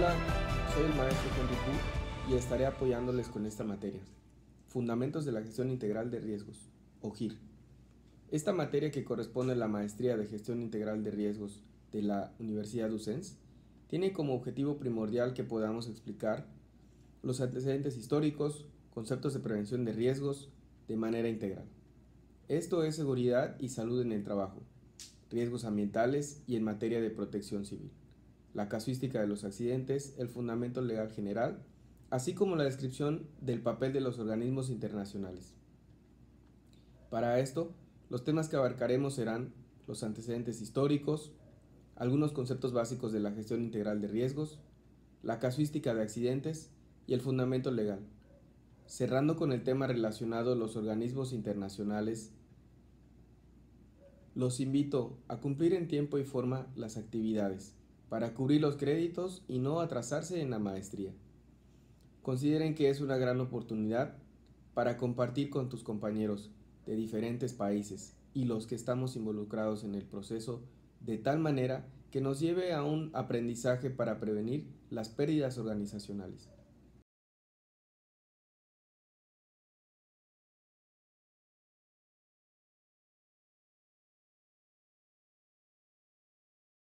Hola, soy el maestro Henry y estaré apoyándoles con esta materia. Fundamentos de la Gestión Integral de Riesgos, o GIR. Esta materia que corresponde a la Maestría de Gestión Integral de Riesgos de la Universidad UCENS tiene como objetivo primordial que podamos explicar los antecedentes históricos, conceptos de prevención de riesgos de manera integral. Esto es seguridad y salud en el trabajo, riesgos ambientales y en materia de protección civil la casuística de los accidentes, el fundamento legal general, así como la descripción del papel de los organismos internacionales. Para esto, los temas que abarcaremos serán los antecedentes históricos, algunos conceptos básicos de la gestión integral de riesgos, la casuística de accidentes y el fundamento legal, cerrando con el tema relacionado a los organismos internacionales los invito a cumplir en tiempo y forma las actividades para cubrir los créditos y no atrasarse en la maestría. Consideren que es una gran oportunidad para compartir con tus compañeros de diferentes países y los que estamos involucrados en el proceso de tal manera que nos lleve a un aprendizaje para prevenir las pérdidas organizacionales.